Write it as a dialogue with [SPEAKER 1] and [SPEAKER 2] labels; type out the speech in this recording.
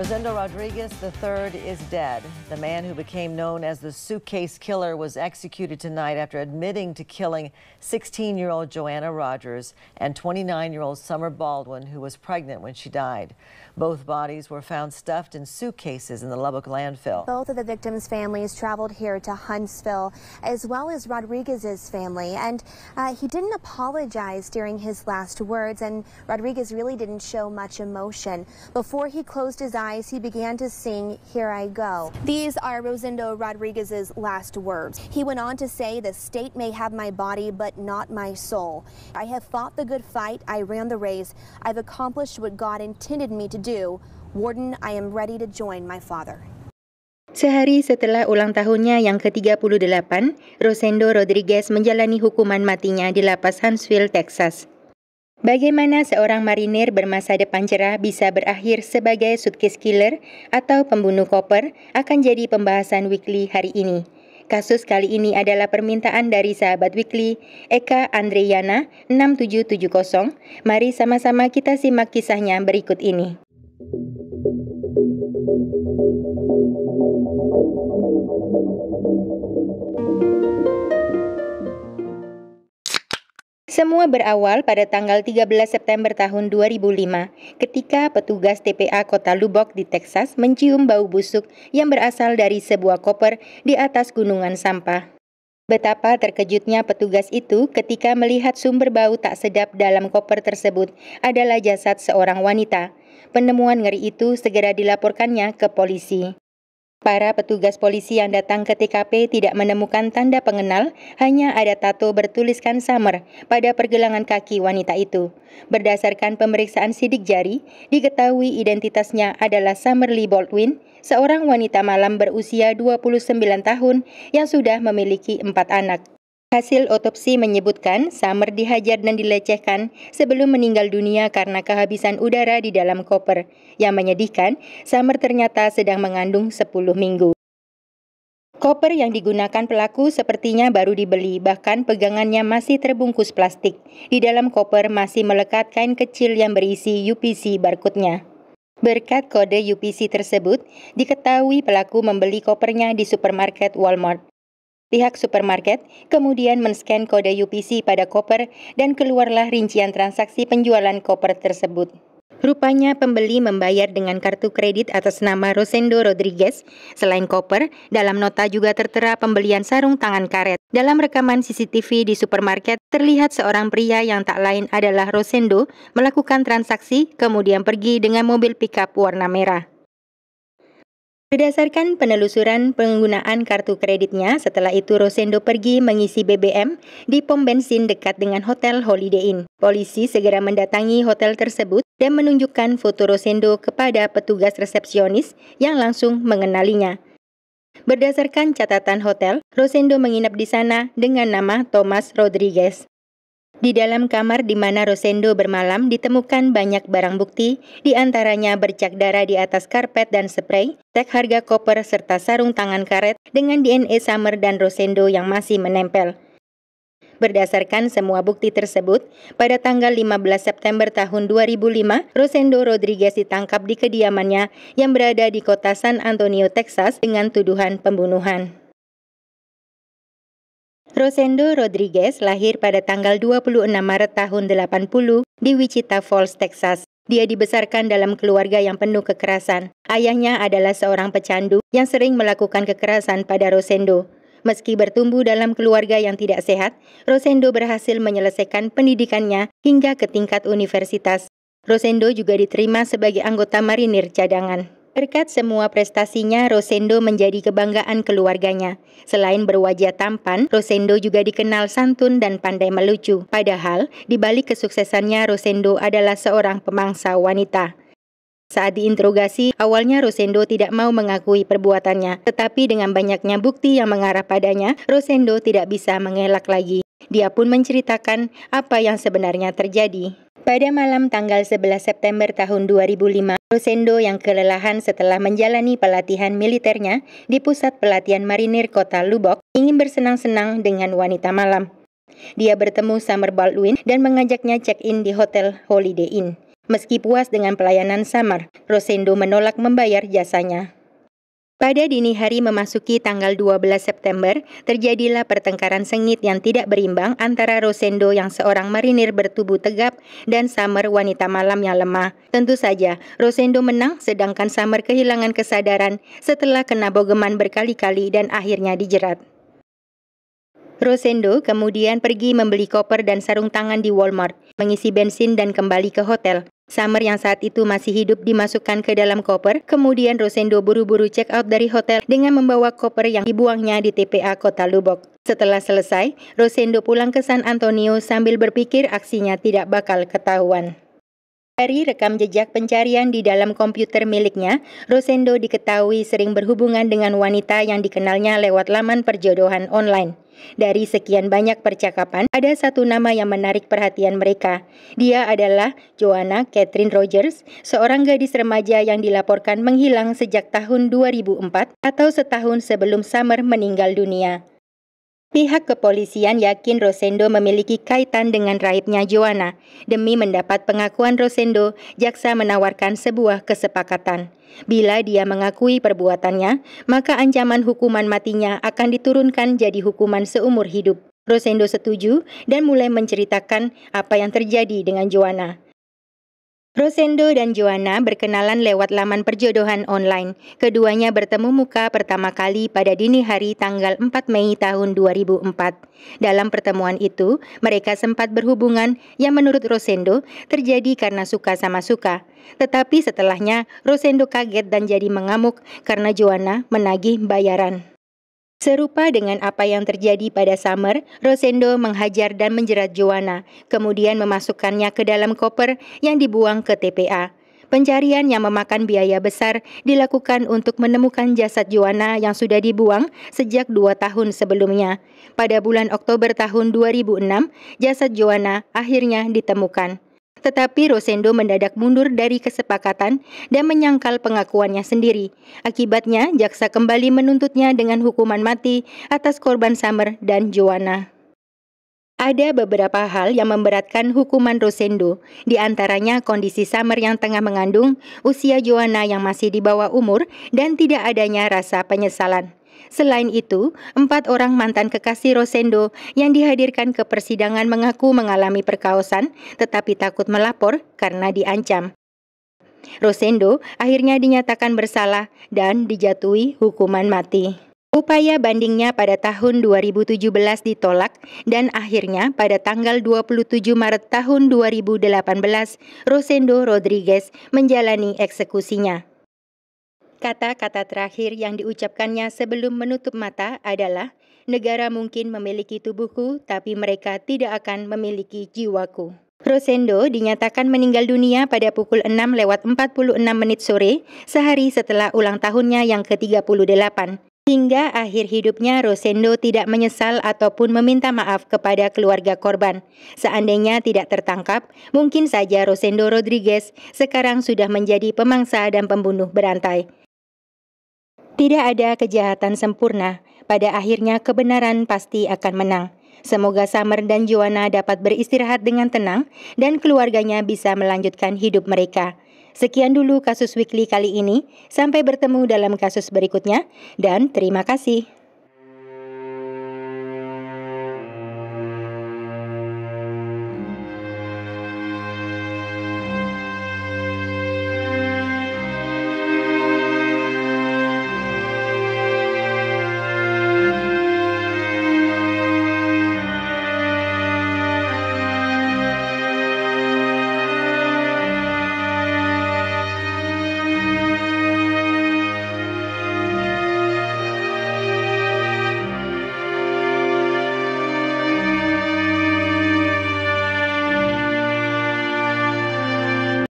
[SPEAKER 1] Rosendo Rodriguez III is dead. The man who became known as the suitcase killer was executed tonight after admitting to killing 16 year old Joanna Rogers and 29 year old Summer Baldwin, who was pregnant when she died. Both bodies were found stuffed in suitcases in the Lubbock landfill. Both of the victims' families traveled here to Huntsville, as well as Rodriguez's family. And uh, he didn't apologize during his last words, and Rodriguez really didn't show much emotion. Before he closed his eyes, eyes, he began to sing Here I Go. These are Rosendo Rodriguez's last words. He went on to say, The state may have my body, but not my soul. I have fought the good fight. I ran the race. I've accomplished what God intended me to do. Warden, I am ready to join my father. Sehari setelah ulang tahunnya yang ke-38, Rosendo Rodriguez menjalani hukuman matinya di lapas Huntsville, Texas. Bagaimana seorang marinir bermasa depan cerah bisa berakhir sebagai suitcase killer atau pembunuh koper akan jadi pembahasan weekly hari ini. Kasus kali ini adalah permintaan dari sahabat weekly Eka Andreyana 6770. Mari sama-sama kita simak kisahnya berikut ini. Semua berawal pada tanggal 13 September tahun 2005 ketika petugas TPA kota Lubbock di Texas mencium bau busuk yang berasal dari sebuah koper di atas gunungan sampah. Betapa terkejutnya petugas itu ketika melihat sumber bau tak sedap dalam koper tersebut adalah jasad seorang wanita. Penemuan ngeri itu segera dilaporkannya ke polisi. Para petugas polisi yang datang ke TKP tidak menemukan tanda pengenal, hanya ada tato bertuliskan Summer pada pergelangan kaki wanita itu. Berdasarkan pemeriksaan sidik jari, diketahui identitasnya adalah Summer Lee Baldwin, seorang wanita malam berusia 29 tahun yang sudah memiliki empat anak. Hasil otopsi menyebutkan Summer dihajar dan dilecehkan sebelum meninggal dunia karena kehabisan udara di dalam koper. Yang menyedihkan, Summer ternyata sedang mengandung 10 minggu. Koper yang digunakan pelaku sepertinya baru dibeli, bahkan pegangannya masih terbungkus plastik. Di dalam koper masih melekat kain kecil yang berisi UPC barcode-nya. Berkat kode UPC tersebut, diketahui pelaku membeli kopernya di supermarket Walmart. Pihak supermarket kemudian men-scan kode UPC pada koper dan keluarlah rincian transaksi penjualan koper tersebut. Rupanya pembeli membayar dengan kartu kredit atas nama Rosendo Rodriguez. Selain koper, dalam nota juga tertera pembelian sarung tangan karet. Dalam rekaman CCTV di supermarket, terlihat seorang pria yang tak lain adalah Rosendo melakukan transaksi kemudian pergi dengan mobil pickup warna merah. Berdasarkan penelusuran penggunaan kartu kreditnya, setelah itu Rosendo pergi mengisi BBM di pom bensin dekat dengan Hotel Holiday Inn. Polisi segera mendatangi hotel tersebut dan menunjukkan foto Rosendo kepada petugas resepsionis yang langsung mengenalinya. Berdasarkan catatan hotel, Rosendo menginap di sana dengan nama Thomas Rodriguez. Di dalam kamar di mana Rosendo bermalam ditemukan banyak barang bukti, di antaranya bercak darah di atas karpet dan spray, tag harga koper serta sarung tangan karet dengan DNA Summer dan Rosendo yang masih menempel. Berdasarkan semua bukti tersebut, pada tanggal 15 September tahun 2005, Rosendo Rodriguez ditangkap di kediamannya yang berada di kota San Antonio, Texas dengan tuduhan pembunuhan. Rosendo Rodriguez lahir pada tanggal 26 Maret tahun 80 di Wichita Falls, Texas. Dia dibesarkan dalam keluarga yang penuh kekerasan. Ayahnya adalah seorang pecandu yang sering melakukan kekerasan pada Rosendo. Meski bertumbuh dalam keluarga yang tidak sehat, Rosendo berhasil menyelesaikan pendidikannya hingga ke tingkat universitas. Rosendo juga diterima sebagai anggota marinir cadangan. Berkat semua prestasinya, Rosendo menjadi kebanggaan keluarganya. Selain berwajah tampan, Rosendo juga dikenal santun dan pandai melucu. Padahal, di balik kesuksesannya, Rosendo adalah seorang pemangsa wanita. Saat diinterogasi, awalnya Rosendo tidak mau mengakui perbuatannya. Tetapi dengan banyaknya bukti yang mengarah padanya, Rosendo tidak bisa mengelak lagi. Dia pun menceritakan apa yang sebenarnya terjadi. Pada malam tanggal 11 September tahun 2005, Rosendo yang kelelahan setelah menjalani pelatihan militernya di Pusat Pelatihan Marinir Kota Lubok ingin bersenang-senang dengan wanita malam. Dia bertemu Summer Baldwin dan mengajaknya check-in di Hotel Holiday Inn. Meski puas dengan pelayanan Summer, Rosendo menolak membayar jasanya. Pada dini hari memasuki tanggal 12 September, terjadilah pertengkaran sengit yang tidak berimbang antara Rosendo yang seorang marinir bertubuh tegap dan Summer wanita malam yang lemah. Tentu saja, Rosendo menang sedangkan Summer kehilangan kesadaran setelah kena bogeman berkali-kali dan akhirnya dijerat. Rosendo kemudian pergi membeli koper dan sarung tangan di Walmart, mengisi bensin dan kembali ke hotel. Summer yang saat itu masih hidup dimasukkan ke dalam koper, kemudian Rosendo buru-buru check out dari hotel dengan membawa koper yang dibuangnya di TPA Kota Lubok. Setelah selesai, Rosendo pulang ke San Antonio sambil berpikir aksinya tidak bakal ketahuan. Dari rekam jejak pencarian di dalam komputer miliknya, Rosendo diketahui sering berhubungan dengan wanita yang dikenalnya lewat laman perjodohan online. Dari sekian banyak percakapan, ada satu nama yang menarik perhatian mereka. Dia adalah Joanna Catherine Rogers, seorang gadis remaja yang dilaporkan menghilang sejak tahun 2004 atau setahun sebelum Summer meninggal dunia. Pihak kepolisian yakin Rosendo memiliki kaitan dengan raibnya Joanna. Demi mendapat pengakuan Rosendo, jaksa menawarkan sebuah kesepakatan. Bila dia mengakui perbuatannya, maka ancaman hukuman matinya akan diturunkan jadi hukuman seumur hidup. Rosendo setuju dan mulai menceritakan apa yang terjadi dengan Joanna. Rosendo dan Joanna berkenalan lewat laman perjodohan online. Keduanya bertemu muka pertama kali pada dini hari tanggal 4 Mei tahun 2004. Dalam pertemuan itu, mereka sempat berhubungan yang menurut Rosendo terjadi karena suka sama suka. Tetapi setelahnya, Rosendo kaget dan jadi mengamuk karena Joanna menagih bayaran. Serupa dengan apa yang terjadi pada Summer, Rosendo menghajar dan menjerat Joanna, kemudian memasukkannya ke dalam koper yang dibuang ke TPA. Pencarian yang memakan biaya besar dilakukan untuk menemukan jasad Joanna yang sudah dibuang sejak dua tahun sebelumnya. Pada bulan Oktober tahun 2006, jasad Joanna akhirnya ditemukan. Tetapi Rosendo mendadak mundur dari kesepakatan dan menyangkal pengakuannya sendiri. Akibatnya, jaksa kembali menuntutnya dengan hukuman mati atas korban Summer dan Joanna. Ada beberapa hal yang memberatkan hukuman Rosendo, di antaranya kondisi Summer yang tengah mengandung, usia Joanna yang masih di bawah umur, dan tidak adanya rasa penyesalan. Selain itu, empat orang mantan kekasih Rosendo yang dihadirkan ke persidangan mengaku mengalami perkaosan tetapi takut melapor karena diancam. Rosendo akhirnya dinyatakan bersalah dan dijatuhi hukuman mati. Upaya bandingnya pada tahun 2017 ditolak dan akhirnya pada tanggal 27 Maret tahun 2018 Rosendo Rodriguez menjalani eksekusinya. Kata-kata terakhir yang diucapkannya sebelum menutup mata adalah, negara mungkin memiliki tubuhku, tapi mereka tidak akan memiliki jiwaku. Rosendo dinyatakan meninggal dunia pada pukul 6 lewat 46 menit sore, sehari setelah ulang tahunnya yang ke-38. Hingga akhir hidupnya, Rosendo tidak menyesal ataupun meminta maaf kepada keluarga korban. Seandainya tidak tertangkap, mungkin saja Rosendo Rodriguez sekarang sudah menjadi pemangsa dan pembunuh berantai. Tidak ada kejahatan sempurna, pada akhirnya kebenaran pasti akan menang. Semoga Summer dan Joanna dapat beristirahat dengan tenang dan keluarganya bisa melanjutkan hidup mereka. Sekian dulu kasus weekly kali ini, sampai bertemu dalam kasus berikutnya, dan terima kasih.